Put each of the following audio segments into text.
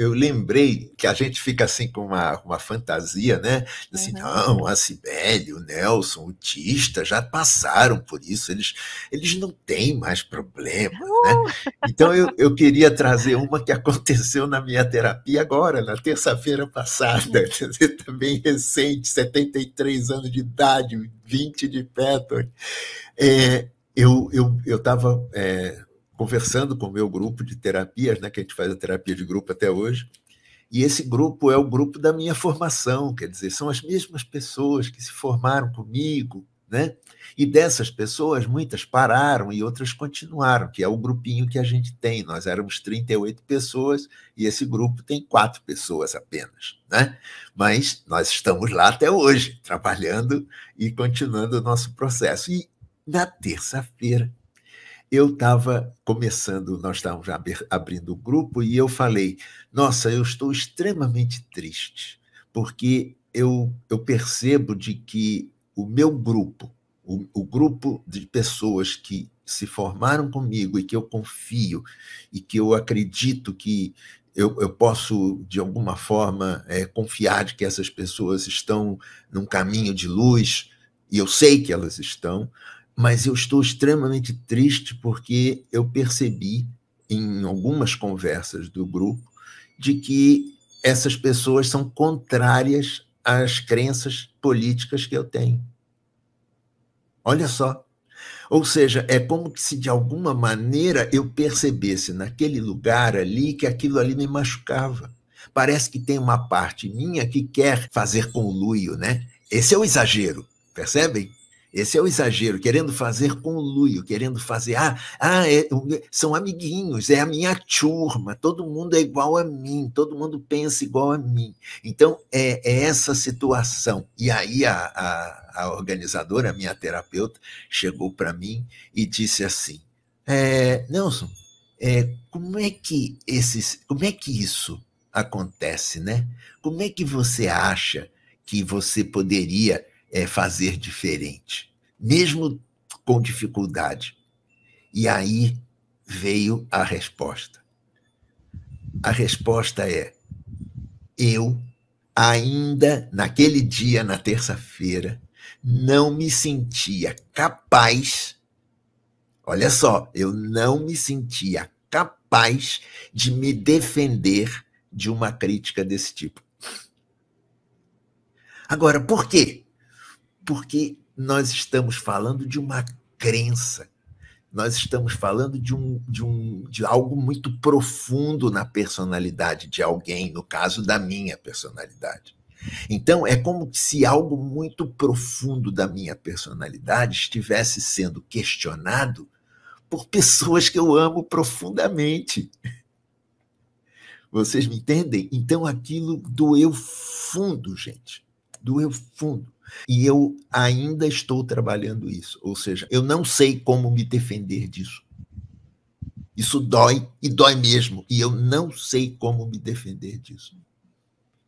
eu lembrei que a gente fica assim com uma, uma fantasia, né? Assim, uhum. não, a Cibele, o Nelson, o Tista já passaram por isso, eles, eles não têm mais problema, né? uh! né? Então eu, eu queria trazer uma que aconteceu na minha terapia agora, na terça-feira passada, uhum. também recente, 73 anos de idade, 20 de Petton. É, eu estava eu, eu é, conversando com o meu grupo de terapias, né, que a gente faz a terapia de grupo até hoje, e esse grupo é o grupo da minha formação, quer dizer, são as mesmas pessoas que se formaram comigo, né? E dessas pessoas, muitas pararam e outras continuaram, que é o grupinho que a gente tem. Nós éramos 38 pessoas e esse grupo tem quatro pessoas apenas, né? Mas nós estamos lá até hoje, trabalhando e continuando o nosso processo. E na terça-feira eu estava começando, nós estávamos abrindo o um grupo e eu falei: Nossa, eu estou extremamente triste, porque eu, eu percebo de que o meu grupo, o, o grupo de pessoas que se formaram comigo e que eu confio e que eu acredito que eu, eu posso, de alguma forma, é, confiar de que essas pessoas estão num caminho de luz, e eu sei que elas estão, mas eu estou extremamente triste porque eu percebi em algumas conversas do grupo de que essas pessoas são contrárias às crenças políticas que eu tenho. Olha só. Ou seja, é como se de alguma maneira eu percebesse naquele lugar ali que aquilo ali me machucava. Parece que tem uma parte minha que quer fazer conluio, né? Esse é o exagero, percebem? Esse é o exagero, querendo fazer conluio, querendo fazer. Ah, ah é, são amiguinhos, é a minha turma, todo mundo é igual a mim, todo mundo pensa igual a mim. Então, é, é essa situação. E aí, a, a, a organizadora, a minha terapeuta, chegou para mim e disse assim: é, Nelson, é, como, é que esses, como é que isso acontece, né? Como é que você acha que você poderia é, fazer diferente, mesmo com dificuldade. E aí veio a resposta. A resposta é: eu ainda naquele dia, na terça-feira, não me sentia capaz. Olha só, eu não me sentia capaz de me defender de uma crítica desse tipo. Agora, por quê? porque nós estamos falando de uma crença, nós estamos falando de, um, de, um, de algo muito profundo na personalidade de alguém, no caso da minha personalidade. Então, é como se algo muito profundo da minha personalidade estivesse sendo questionado por pessoas que eu amo profundamente. Vocês me entendem? Então, aquilo doeu fundo, gente doeu fundo. E eu ainda estou trabalhando isso. Ou seja, eu não sei como me defender disso. Isso dói e dói mesmo. E eu não sei como me defender disso.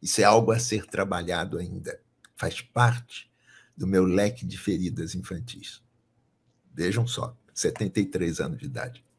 Isso é algo a ser trabalhado ainda. Faz parte do meu leque de feridas infantis. Vejam só, 73 anos de idade.